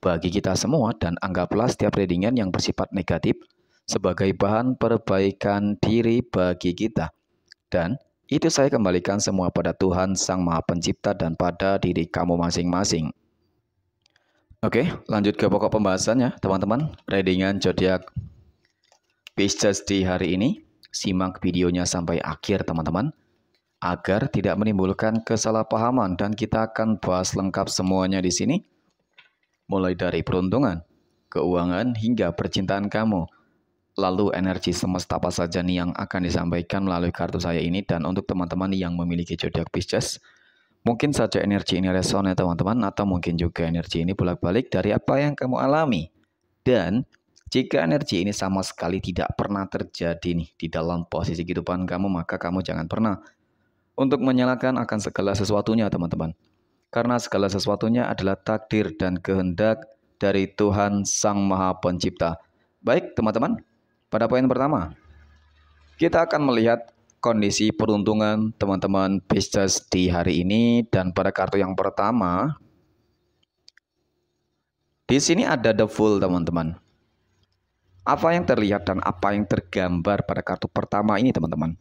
bagi kita semua dan anggaplah setiap readingan yang bersifat negatif sebagai bahan perbaikan diri bagi kita. Dan itu saya kembalikan semua pada Tuhan Sang Maha Pencipta dan pada diri kamu masing-masing. Oke, lanjut ke pokok pembahasannya, teman-teman. Readingan zodiak Pisces di hari ini, simak videonya sampai akhir, teman-teman, agar tidak menimbulkan kesalahpahaman dan kita akan bahas lengkap semuanya di sini mulai dari peruntungan, keuangan, hingga percintaan kamu. Lalu energi semesta apa saja nih yang akan disampaikan melalui kartu saya ini dan untuk teman-teman yang memiliki zodiak Pisces, mungkin saja energi ini resonan teman-teman atau mungkin juga energi ini bolak-balik dari apa yang kamu alami. Dan jika energi ini sama sekali tidak pernah terjadi nih di dalam posisi kehidupan kamu, maka kamu jangan pernah untuk menyalahkan akan segala sesuatunya, teman-teman karena segala sesuatunya adalah takdir dan kehendak dari Tuhan Sang Maha Pencipta. Baik, teman-teman, pada poin pertama, kita akan melihat kondisi peruntungan teman-teman bisnis di hari ini dan pada kartu yang pertama di sini ada the full teman-teman. Apa yang terlihat dan apa yang tergambar pada kartu pertama ini teman-teman?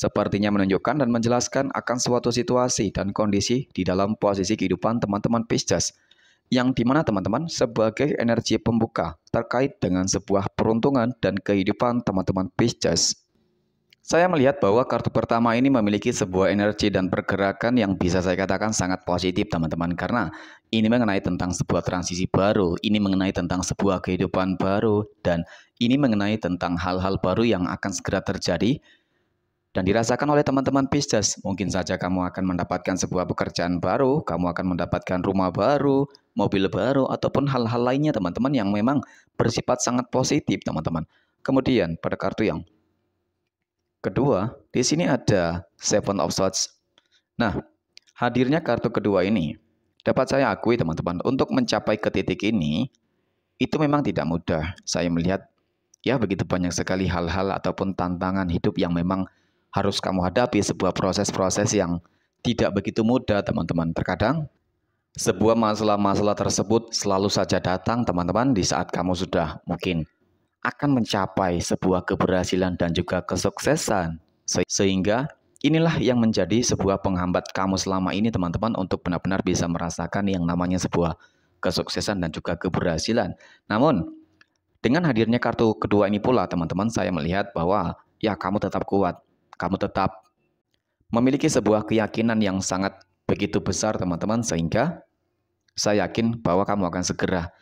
sepertinya menunjukkan dan menjelaskan akan suatu situasi dan kondisi di dalam posisi kehidupan teman-teman Pisces, yang dimana teman-teman sebagai energi pembuka terkait dengan sebuah peruntungan dan kehidupan teman-teman Pisces. Saya melihat bahwa kartu pertama ini memiliki sebuah energi dan pergerakan yang bisa saya katakan sangat positif teman-teman karena ini mengenai tentang sebuah transisi baru, ini mengenai tentang sebuah kehidupan baru dan ini mengenai tentang hal-hal baru yang akan segera terjadi dan dirasakan oleh teman-teman Pisces. Mungkin saja kamu akan mendapatkan sebuah pekerjaan baru, kamu akan mendapatkan rumah baru, mobil baru, ataupun hal-hal lainnya teman-teman yang memang bersifat sangat positif teman-teman. Kemudian pada kartu yang kedua, di sini ada Seven of Swords. Nah, hadirnya kartu kedua ini dapat saya akui teman-teman untuk mencapai ke titik ini itu memang tidak mudah. Saya melihat ya begitu banyak sekali hal-hal ataupun tantangan hidup yang memang harus kamu hadapi sebuah proses-proses yang tidak begitu mudah, teman-teman. Terkadang sebuah masalah-masalah tersebut selalu saja datang, teman-teman, di saat kamu sudah mungkin akan mencapai sebuah keberhasilan dan juga kesuksesan. sehingga inilah yang menjadi sebuah penghambat kamu selama ini, teman-teman, untuk benar-benar bisa merasakan yang namanya sebuah kesuksesan dan juga keberhasilan. Namun, dengan hadirnya kartu kedua ini pula, teman-teman, saya melihat bahwa ya kamu tetap kuat kamu tetap memiliki sebuah keyakinan yang sangat begitu besar teman-teman sehingga saya yakin bahwa kamu akan segera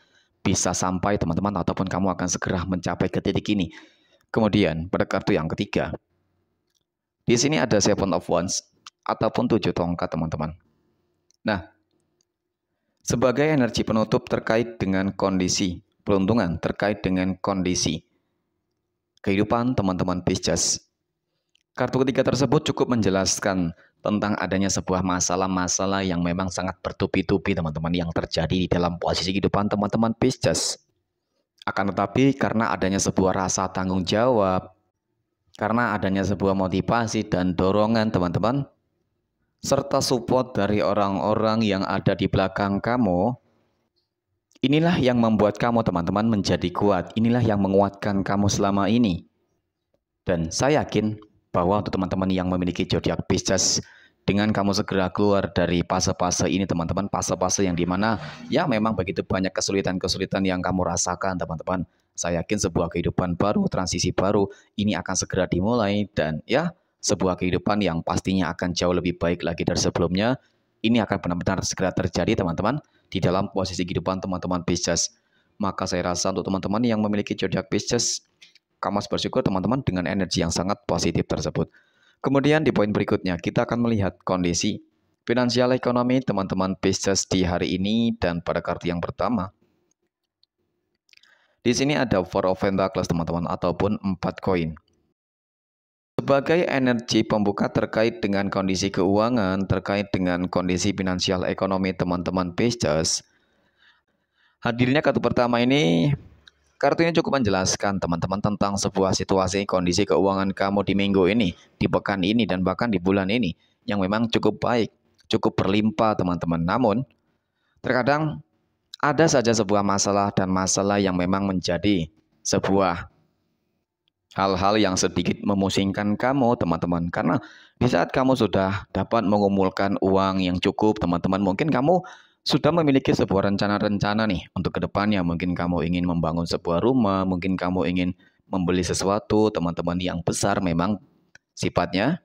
bisa sampai teman-teman ataupun kamu akan segera mencapai ke titik ini. Kemudian pada kartu yang ketiga, di sini ada seven of wands ataupun tujuh tongkat teman-teman. Nah, sebagai energi penutup terkait dengan kondisi, peruntungan terkait dengan kondisi kehidupan teman-teman Pisces. Kartu ketiga tersebut cukup menjelaskan tentang adanya sebuah masalah-masalah yang memang sangat bertubi-tubi teman-teman yang terjadi di dalam posisi kehidupan teman-teman Pisces. Akan tetapi karena adanya sebuah rasa tanggung jawab, karena adanya sebuah motivasi dan dorongan teman-teman, serta support dari orang-orang yang ada di belakang kamu, inilah yang membuat kamu teman-teman menjadi kuat, inilah yang menguatkan kamu selama ini. Dan saya yakin bahwa untuk teman-teman yang memiliki zodiak Pisces dengan kamu segera keluar dari fase-fase ini teman-teman fase-fase yang dimana ya memang begitu banyak kesulitan-kesulitan yang kamu rasakan teman-teman saya yakin sebuah kehidupan baru transisi baru ini akan segera dimulai dan ya sebuah kehidupan yang pastinya akan jauh lebih baik lagi dari sebelumnya ini akan benar-benar segera terjadi teman-teman di dalam posisi kehidupan teman-teman Pisces maka saya rasa untuk teman-teman yang memiliki zodiak Pisces kamu harus bersyukur teman-teman dengan energi yang sangat positif tersebut. Kemudian di poin berikutnya kita akan melihat kondisi finansial ekonomi teman-teman Pisces di hari ini dan pada kartu yang pertama. Di sini ada Four of Pentacles teman-teman ataupun 4 koin. Sebagai energi pembuka terkait dengan kondisi keuangan, terkait dengan kondisi finansial ekonomi teman-teman Pisces, hadirnya kartu pertama ini Kartu ini cukup menjelaskan teman-teman tentang sebuah situasi kondisi keuangan kamu di minggu ini, di pekan ini, dan bahkan di bulan ini yang memang cukup baik, cukup berlimpah teman-teman. Namun, terkadang ada saja sebuah masalah dan masalah yang memang menjadi sebuah hal-hal yang sedikit memusingkan kamu teman-teman. Karena di saat kamu sudah dapat mengumpulkan uang yang cukup teman-teman, mungkin kamu sudah memiliki sebuah rencana-rencana nih untuk kedepannya. Mungkin kamu ingin membangun sebuah rumah, mungkin kamu ingin membeli sesuatu, teman-teman yang besar memang sifatnya.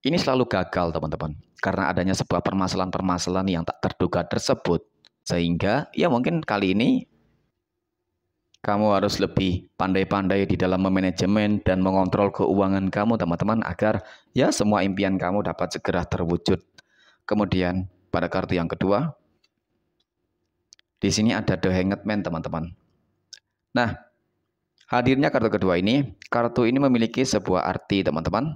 Ini selalu gagal teman-teman, karena adanya sebuah permasalahan-permasalahan yang tak terduga tersebut. Sehingga ya mungkin kali ini kamu harus lebih pandai-pandai di dalam memanajemen dan mengontrol keuangan kamu teman-teman agar ya semua impian kamu dapat segera terwujud. Kemudian pada kartu yang kedua, di sini ada The Hanged teman-teman. Nah, hadirnya kartu kedua ini, kartu ini memiliki sebuah arti, teman-teman.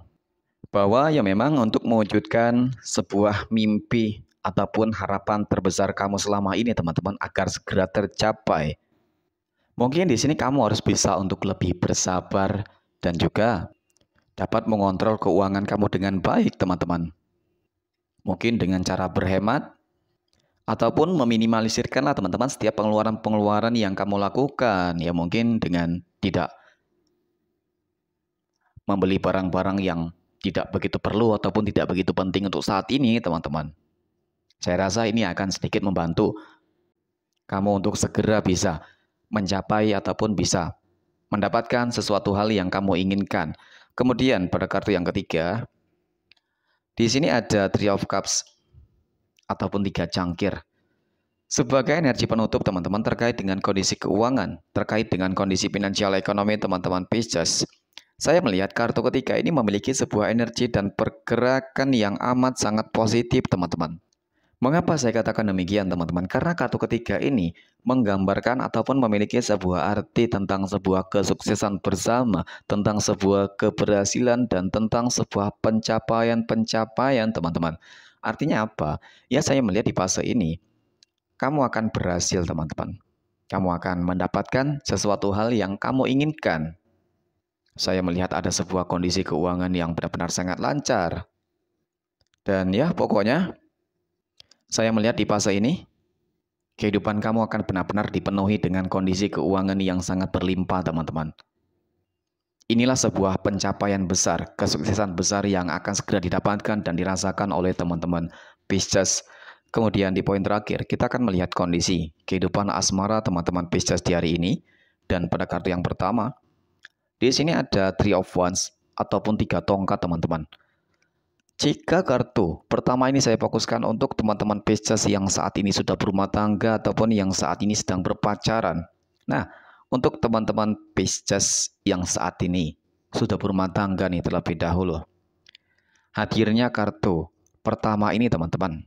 Bahwa ya memang untuk mewujudkan sebuah mimpi ataupun harapan terbesar kamu selama ini, teman-teman, agar segera tercapai. Mungkin di sini kamu harus bisa untuk lebih bersabar dan juga dapat mengontrol keuangan kamu dengan baik, teman-teman. Mungkin dengan cara berhemat, ataupun meminimalisirkanlah teman-teman setiap pengeluaran-pengeluaran yang kamu lakukan ya mungkin dengan tidak membeli barang-barang yang tidak begitu perlu ataupun tidak begitu penting untuk saat ini teman-teman. Saya rasa ini akan sedikit membantu kamu untuk segera bisa mencapai ataupun bisa mendapatkan sesuatu hal yang kamu inginkan. Kemudian pada kartu yang ketiga, di sini ada Three of Cups ataupun tiga cangkir. Sebagai energi penutup teman-teman terkait dengan kondisi keuangan, terkait dengan kondisi finansial ekonomi teman-teman Pisces, saya melihat kartu ketiga ini memiliki sebuah energi dan pergerakan yang amat sangat positif teman-teman. Mengapa saya katakan demikian teman-teman? Karena kartu ketiga ini menggambarkan ataupun memiliki sebuah arti tentang sebuah kesuksesan bersama, tentang sebuah keberhasilan dan tentang sebuah pencapaian-pencapaian teman-teman. pencapaian pencapaian teman teman Artinya apa? Ya saya melihat di fase ini, kamu akan berhasil teman-teman. Kamu akan mendapatkan sesuatu hal yang kamu inginkan. Saya melihat ada sebuah kondisi keuangan yang benar-benar sangat lancar. Dan ya pokoknya, saya melihat di fase ini, kehidupan kamu akan benar-benar dipenuhi dengan kondisi keuangan yang sangat berlimpah teman-teman. Inilah sebuah pencapaian besar, kesuksesan besar yang akan segera didapatkan dan dirasakan oleh teman-teman Pisces. Kemudian di poin terakhir, kita akan melihat kondisi kehidupan asmara teman-teman Pisces di hari ini. Dan pada kartu yang pertama, di sini ada Three of Wands ataupun tiga tongkat teman-teman. Jika kartu pertama ini saya fokuskan untuk teman-teman Pisces yang saat ini sudah berumah tangga ataupun yang saat ini sedang berpacaran. Nah, untuk teman-teman Pisces yang saat ini sudah berumah tangga nih terlebih dahulu. Hadirnya kartu pertama ini teman-teman.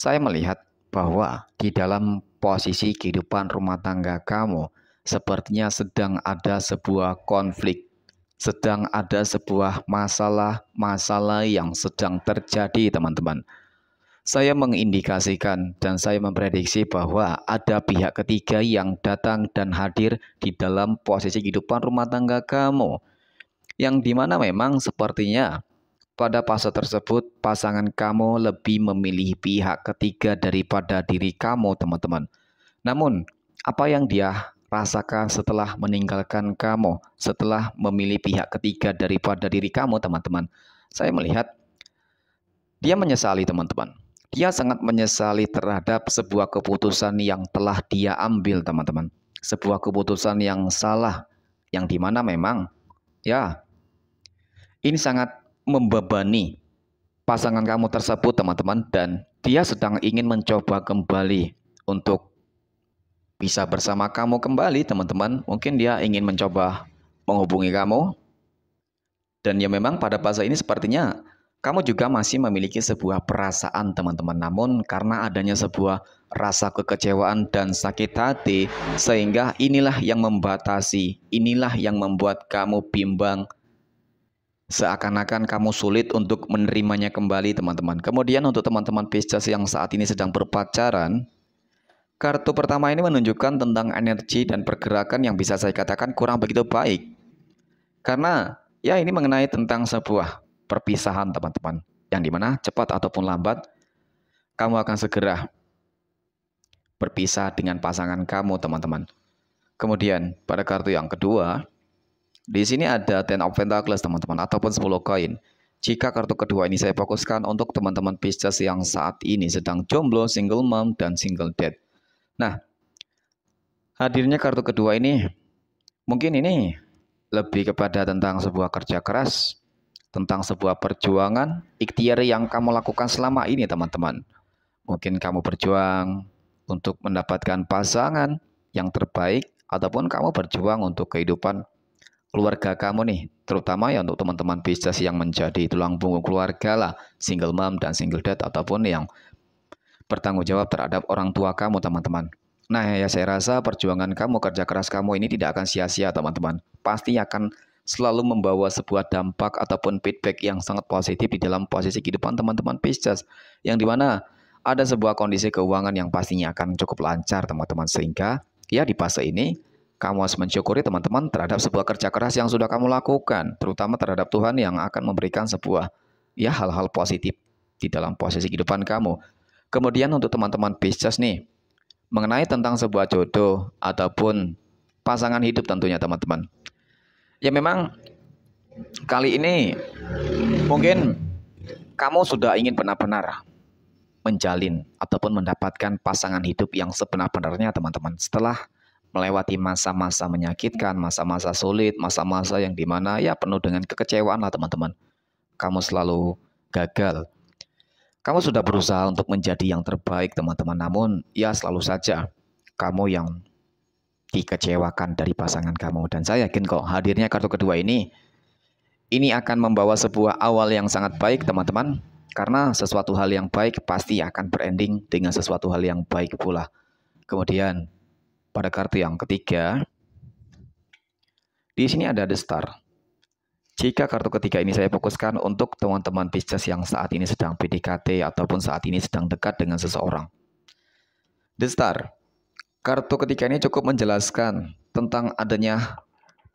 Saya melihat bahwa di dalam posisi kehidupan rumah tangga kamu sepertinya sedang ada sebuah konflik sedang ada sebuah masalah-masalah yang sedang terjadi, teman-teman. Saya mengindikasikan dan saya memprediksi bahwa ada pihak ketiga yang datang dan hadir di dalam posisi kehidupan rumah tangga kamu. Yang dimana memang sepertinya pada fase tersebut pasangan kamu lebih memilih pihak ketiga daripada diri kamu teman-teman. Namun apa yang dia rasakan setelah meninggalkan kamu, setelah memilih pihak ketiga daripada diri kamu, teman-teman. Saya melihat dia menyesali, teman-teman. Dia sangat menyesali terhadap sebuah keputusan yang telah dia ambil, teman-teman. Sebuah keputusan yang salah, yang dimana memang, ya, ini sangat membebani pasangan kamu tersebut, teman-teman, dan dia sedang ingin mencoba kembali untuk bisa bersama kamu kembali, teman-teman. Mungkin dia ingin mencoba menghubungi kamu, dan ya memang pada fase ini sepertinya kamu juga masih memiliki sebuah perasaan teman-teman namun karena adanya sebuah rasa kekecewaan dan sakit hati sehingga inilah yang membatasi, inilah yang membuat kamu bimbang seakan-akan kamu sulit untuk menerimanya kembali teman-teman. Kemudian untuk teman-teman Pisces yang saat ini sedang berpacaran, kartu pertama ini menunjukkan tentang energi dan pergerakan yang bisa saya katakan kurang begitu baik. Karena ya ini mengenai tentang sebuah perpisahan teman-teman. Yang dimana cepat ataupun lambat, kamu akan segera berpisah dengan pasangan kamu teman-teman. Kemudian pada kartu yang kedua, di sini ada Ten of Pentacles teman-teman ataupun 10 koin. Jika kartu kedua ini saya fokuskan untuk teman-teman Pisces yang saat ini sedang jomblo, single mom, dan single dad. Nah, hadirnya kartu kedua ini mungkin ini lebih kepada tentang sebuah kerja keras tentang sebuah perjuangan ikhtiar yang kamu lakukan selama ini teman-teman. Mungkin kamu berjuang untuk mendapatkan pasangan yang terbaik ataupun kamu berjuang untuk kehidupan keluarga kamu nih, terutama ya untuk teman-teman bisnis yang menjadi tulang punggung keluarga lah, single mom dan single dad ataupun yang bertanggung jawab terhadap orang tua kamu teman-teman. Nah ya saya rasa perjuangan kamu, kerja keras kamu ini tidak akan sia-sia teman-teman. Pasti akan selalu membawa sebuah dampak ataupun feedback yang sangat positif di dalam posisi kehidupan teman-teman Pisces yang dimana ada sebuah kondisi keuangan yang pastinya akan cukup lancar teman-teman sehingga ya di fase ini kamu harus mensyukuri teman-teman terhadap sebuah kerja keras yang sudah kamu lakukan terutama terhadap Tuhan yang akan memberikan sebuah ya hal-hal positif di dalam posisi kehidupan kamu kemudian untuk teman-teman Pisces nih mengenai tentang sebuah jodoh ataupun pasangan hidup tentunya teman-teman ya memang kali ini mungkin kamu sudah ingin benar-benar menjalin ataupun mendapatkan pasangan hidup yang sebenar-benarnya teman-teman setelah melewati masa-masa menyakitkan, masa-masa sulit, masa-masa yang dimana ya penuh dengan kekecewaan lah teman-teman. Kamu selalu gagal. Kamu sudah berusaha untuk menjadi yang terbaik teman-teman, namun ya selalu saja kamu yang dikecewakan dari pasangan kamu. Dan saya yakin kok hadirnya kartu kedua ini, ini akan membawa sebuah awal yang sangat baik teman-teman. Karena sesuatu hal yang baik pasti akan berending dengan sesuatu hal yang baik pula. Kemudian pada kartu yang ketiga, di sini ada The Star. Jika kartu ketiga ini saya fokuskan untuk teman-teman Pisces yang saat ini sedang PDKT ataupun saat ini sedang dekat dengan seseorang. The Star Kartu ketiga ini cukup menjelaskan tentang adanya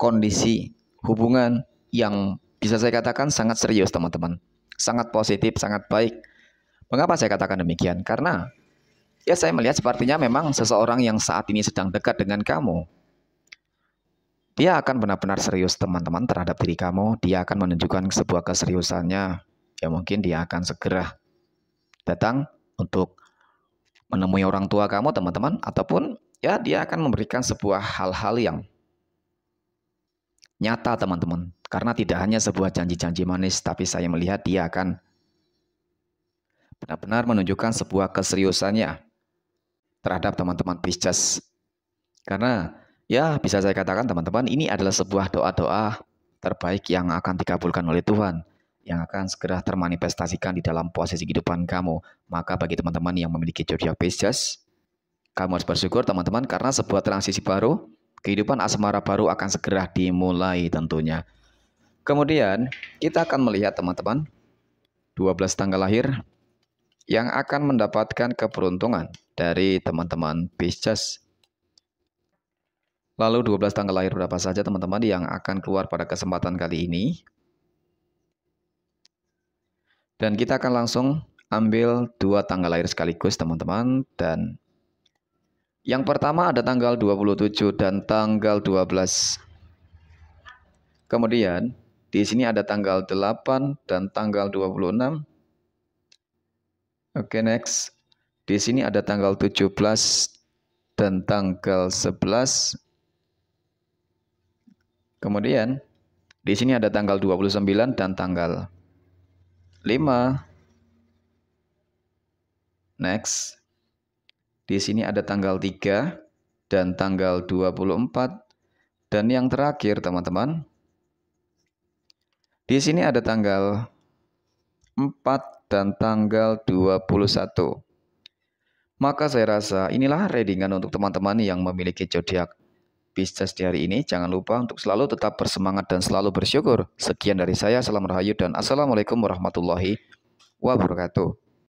kondisi hubungan yang bisa saya katakan sangat serius teman-teman. Sangat positif, sangat baik. Mengapa saya katakan demikian? Karena ya saya melihat sepertinya memang seseorang yang saat ini sedang dekat dengan kamu. Dia akan benar-benar serius teman-teman terhadap diri kamu. Dia akan menunjukkan sebuah keseriusannya. Ya mungkin dia akan segera datang untuk menemui orang tua kamu teman-teman ataupun ya dia akan memberikan sebuah hal-hal yang nyata teman-teman karena tidak hanya sebuah janji-janji manis tapi saya melihat dia akan benar-benar menunjukkan sebuah keseriusannya terhadap teman-teman Pisces karena ya bisa saya katakan teman-teman ini adalah sebuah doa-doa terbaik yang akan dikabulkan oleh Tuhan yang akan segera termanifestasikan di dalam posisi kehidupan kamu. Maka bagi teman-teman yang memiliki zodiak Pisces, kamu harus bersyukur teman-teman karena sebuah transisi baru, kehidupan asmara baru akan segera dimulai tentunya. Kemudian kita akan melihat teman-teman 12 tanggal lahir yang akan mendapatkan keberuntungan dari teman-teman Pisces. Lalu 12 tanggal lahir berapa saja teman-teman yang akan keluar pada kesempatan kali ini? Dan kita akan langsung ambil dua tanggal lahir sekaligus teman-teman dan yang pertama ada tanggal 27 dan tanggal 12. Kemudian di sini ada tanggal 8 dan tanggal 26. Oke, okay, next. Di sini ada tanggal 17 dan tanggal 11. Kemudian di sini ada tanggal 29 dan tanggal 5. Next. Di sini ada tanggal 3 dan tanggal 24. Dan yang terakhir, teman-teman. Di sini ada tanggal 4 dan tanggal 21. Maka saya rasa inilah readingan untuk teman-teman yang memiliki zodiak Bisnis di hari ini, jangan lupa untuk selalu tetap bersemangat dan selalu bersyukur. Sekian dari saya, salam rahayu dan assalamualaikum warahmatullahi wabarakatuh.